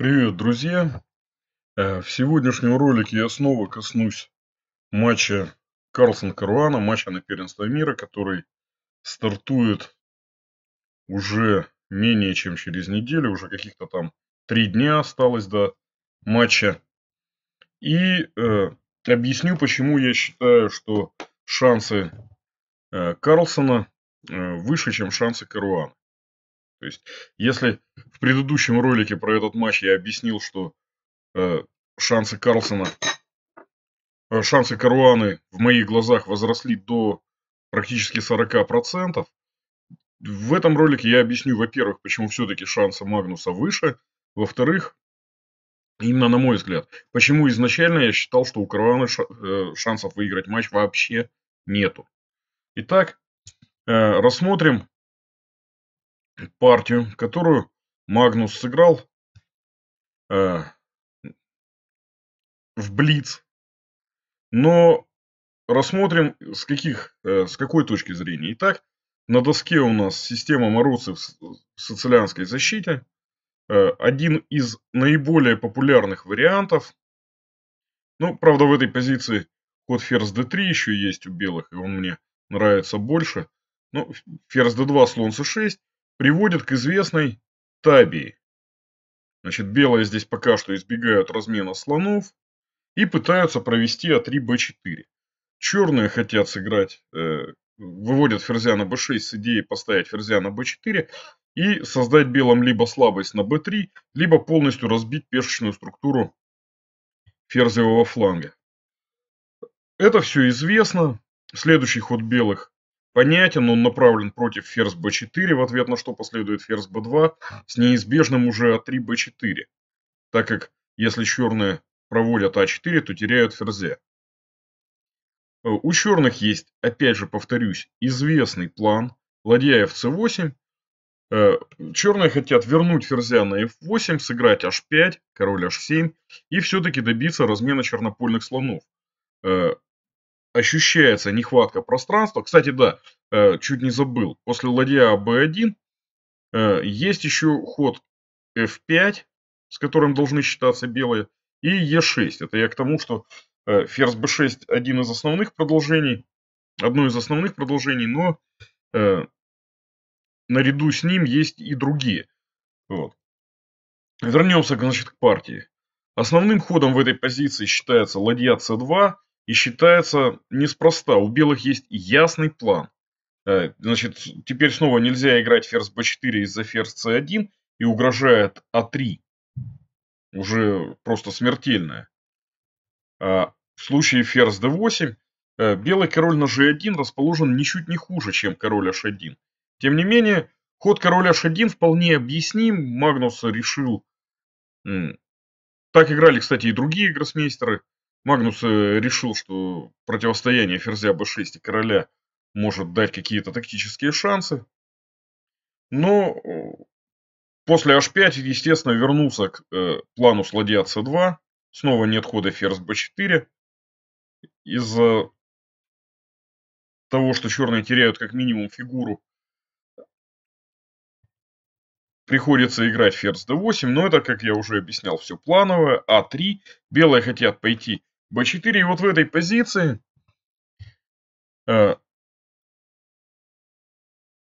Привет, друзья! Э, в сегодняшнем ролике я снова коснусь матча Карлсон-Каруана, матча на первенство мира, который стартует уже менее чем через неделю, уже каких-то там три дня осталось до матча. И э, объясню, почему я считаю, что шансы э, Карлсона э, выше, чем шансы Каруана. То есть, если в предыдущем ролике про этот матч я объяснил, что э, шансы Карлсона, э, шансы Каруаны в моих глазах возросли до практически 40%, в этом ролике я объясню, во-первых, почему все-таки шансы Магнуса выше, во-вторых, именно на мой взгляд, почему изначально я считал, что у Каруаны э, шансов выиграть матч вообще нету. Итак, э, рассмотрим партию, которую Магнус сыграл э, в Блиц. Но рассмотрим с, каких, э, с какой точки зрения. Итак, на доске у нас система Маруцев в сицилианской защите. Э, один из наиболее популярных вариантов. Ну, правда, в этой позиции ход ферзь d3 еще есть у белых, и он мне нравится больше. Ну, ферзь d2, слон c6 приводит к известной табии. Значит, белые здесь пока что избегают размена слонов и пытаются провести а 3 b 4 Черные хотят сыграть, э, выводят ферзя на b6 с идеей поставить ферзя на b4 и создать белым либо слабость на b3, либо полностью разбить пешечную структуру ферзевого фланга. Это все известно. Следующий ход белых понятен, он направлен против ферзь b4, в ответ на что последует ферзь b2 с неизбежным уже a3 а b4, так как если черные проводят а4, то теряют ферзя. Э, у черных есть, опять же повторюсь, известный план ладья c8. Э, черные хотят вернуть ферзя на f8, сыграть h5, король h7 и все-таки добиться размена чернопольных слонов. Э, ощущается нехватка пространства. Кстати, да, э, чуть не забыл. После ладья b1 э, есть еще ход f5, с которым должны считаться белые, и e6. Это я к тому, что э, ферзь b6 один из основных продолжений, одно из основных продолжений, но наряду с ним есть и другие. Вот. Вернемся значит, к партии. Основным ходом в этой позиции считается ладья c2, и считается неспроста, у белых есть ясный план. Э, значит, теперь снова нельзя играть ферзь b4 из-за ферзь c1 и угрожает a а 3 Уже просто смертельное. А в случае ферзь d8 э, белый король на g1 расположен ничуть не хуже, чем король h1. Тем не менее, ход короля h1 вполне объясним. Магнус решил... Так играли, кстати, и другие гроссмейстеры – Магнус э, решил, что противостояние ферзя b6 и короля может дать какие-то тактические шансы. Но э, после h5, естественно, вернулся к э, плану сладья c2. Снова нет хода ферзь b4. Из-за того, что черные теряют как минимум фигуру, Приходится играть ферзь d8, но это, как я уже объяснял, все плановое. А3, белые хотят пойти b4, и вот в этой позиции э,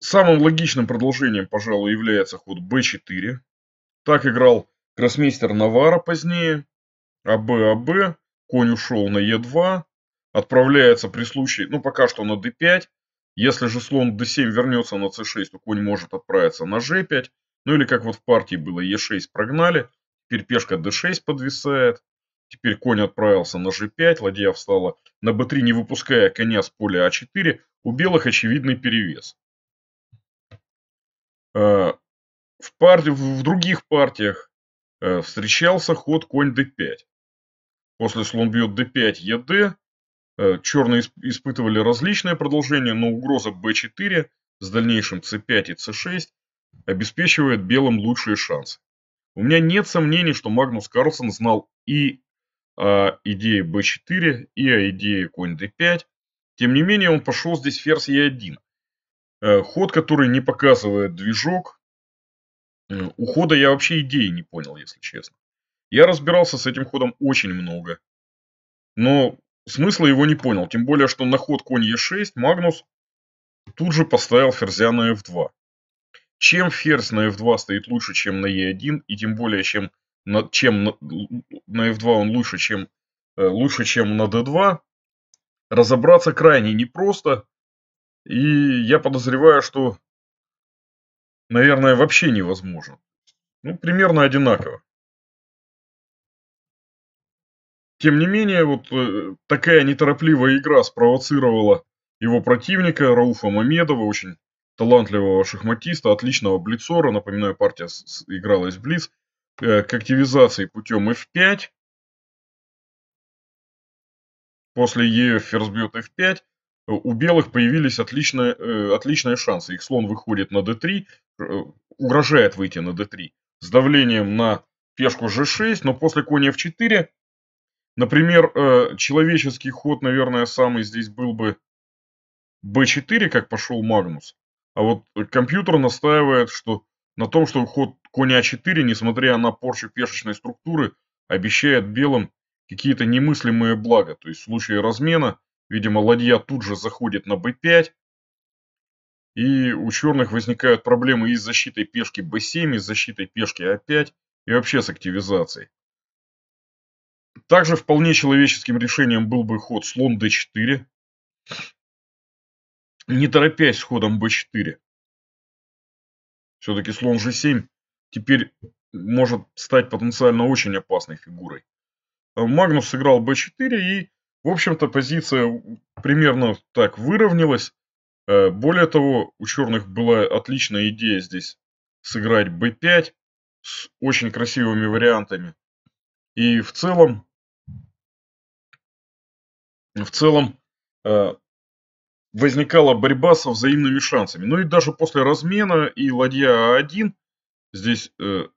самым логичным продолжением, пожалуй, является ход b4. Так играл гроссмейстер Навара позднее. а а АБ, конь ушел на Е2, отправляется при случае, ну пока что на d5. Если же слон d7 вернется на c6, то конь может отправиться на g5. Ну или как вот в партии было, Е6 прогнали, теперь пешка d6 подвисает, теперь конь отправился на g5, ладья встала на b3, не выпуская коня с поля а4, у белых очевидный перевес. А, в, парти... в других партиях э, встречался ход конь d5. После слон бьет d5, ед, э, черные испытывали различные продолжения, но угроза b4 с дальнейшим c5 и c6 обеспечивает белым лучшие шансы. У меня нет сомнений, что Магнус Карлсон знал и о идее b4, и о идее конь d5. Тем не менее, он пошел здесь ферзь e1. Э, ход, который не показывает движок. Э, Ухода я вообще идеи не понял, если честно. Я разбирался с этим ходом очень много. Но смысла его не понял. Тем более, что на ход конь e6 Магнус тут же поставил ферзя на f2. Чем ферзь на f2 стоит лучше, чем на e1, и тем более, чем на, чем на, на f2 он лучше, чем, э, лучше, чем на d2, разобраться крайне непросто. И я подозреваю, что, наверное, вообще невозможно. Ну, примерно одинаково. Тем не менее, вот э, такая неторопливая игра спровоцировала его противника Рауфа Мамедова, очень талантливого шахматиста, отличного блицора. Напоминаю, партия игралась в блиц. Э, к активизации путем f5. После e ферзь бьет f5. У белых появились отличные, э, отличные шансы. Их слон выходит на d3, э, угрожает выйти на d3 с давлением на пешку g6, но после коня f4, например, человеческий ход, наверное, самый здесь был бы b4, как пошел Магнус. А вот компьютер настаивает что на том, что ход коня А4, несмотря на порчу пешечной структуры, обещает белым какие-то немыслимые блага. То есть в случае размена, видимо, ладья тут же заходит на b5. И у черных возникают проблемы и с защитой пешки b7, и с защитой пешки a5, а и вообще с активизацией. Также вполне человеческим решением был бы ход слон d4 не торопясь с ходом b4. Все-таки слон g7 теперь может стать потенциально очень опасной фигурой. Э, Магнус сыграл b4 и, в общем-то, позиция примерно так выровнялась. Э, более того, у черных была отличная идея здесь сыграть b5 с очень красивыми вариантами. И в целом, в целом, э, возникала борьба со взаимными шансами. Ну и даже после размена и ладья А1, здесь э,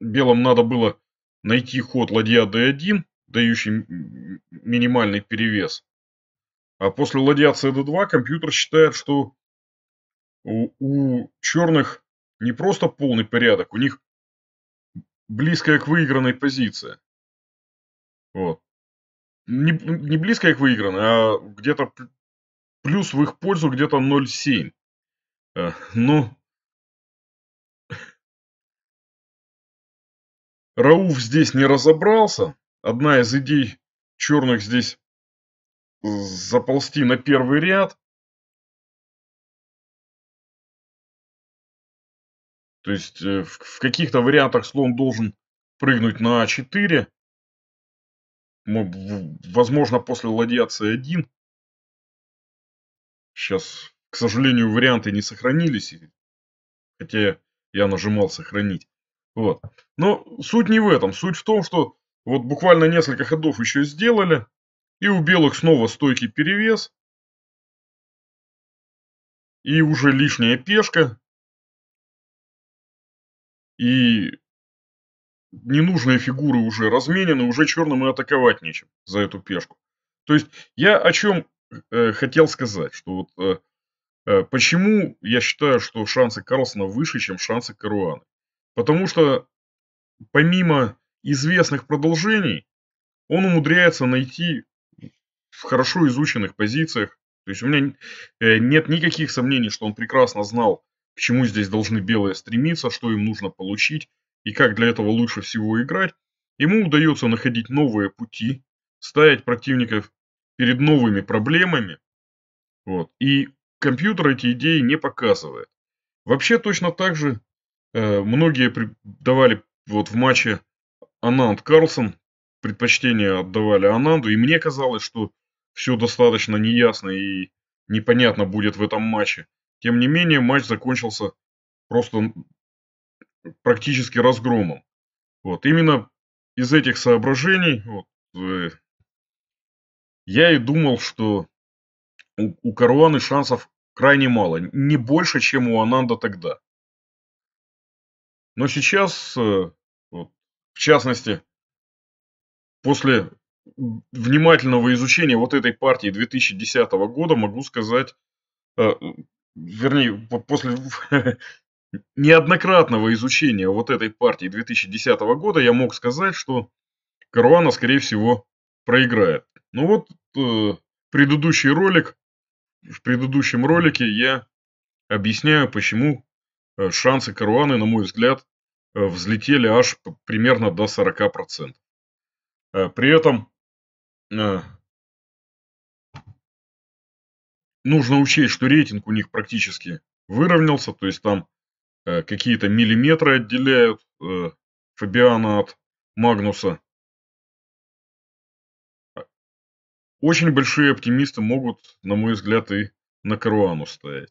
белым надо было найти ход ладья d1, дающий минимальный перевес. А после ладья cd2 компьютер считает, что у, у черных не просто полный порядок, у них близкая к выигранной позиция. Вот не, не близко их выиграны, а где-то плюс в их пользу где-то 0,7. Э, ну, Рауф здесь не разобрался. Одна из идей черных здесь заползти на первый ряд. То есть э, в каких-то вариантах слон должен прыгнуть на А4. Мы, возможно, после ладьяции 1. Сейчас, к сожалению, варианты не сохранились. Хотя я нажимал сохранить. Вот. Но суть не в этом. Суть в том, что вот буквально несколько ходов еще сделали. И у белых снова стойкий перевес. И уже лишняя пешка. И ненужные фигуры уже разменены, уже черным и атаковать нечем за эту пешку. То есть я о чем э, хотел сказать, что вот э, э, почему я считаю, что шансы Карлсона выше, чем шансы Каруаны. Потому что помимо известных продолжений, он умудряется найти в хорошо изученных позициях. То есть у меня э, нет никаких сомнений, что он прекрасно знал, к чему здесь должны белые стремиться, что им нужно получить, и как для этого лучше всего играть, ему удается находить новые пути, ставить противников перед новыми проблемами. Вот. И компьютер эти идеи не показывает. Вообще точно так же э, многие давали вот в матче Ананд Карлсон, предпочтение отдавали Ананду, и мне казалось, что все достаточно неясно и непонятно будет в этом матче. Тем не менее, матч закончился просто практически разгромом. Вот. Именно из этих соображений вот, э, я и думал, что у, у Каруаны шансов крайне мало, не больше, чем у Ананда тогда. Но сейчас, э, вот, в частности, после внимательного изучения вот этой партии 2010 года могу сказать, э, вернее, после неоднократного изучения вот этой партии 2010 года я мог сказать, что Каруана, скорее всего, проиграет. Ну вот э, предыдущий ролик, в предыдущем ролике я объясняю, почему э, шансы Каруаны, на мой взгляд, э, взлетели аж примерно до 40%. Э, при этом э, нужно учесть, что рейтинг у них практически выровнялся, то есть там Э, какие-то миллиметры отделяют э, Фабиана от Магнуса. А, очень большие оптимисты могут, на мой взгляд, и на Каруану стоять.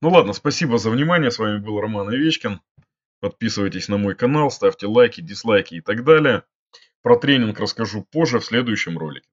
Ну ладно, спасибо за внимание. С вами был Роман Овечкин. Подписывайтесь на мой канал, ставьте лайки, дизлайки и так далее. Про тренинг расскажу позже в следующем ролике.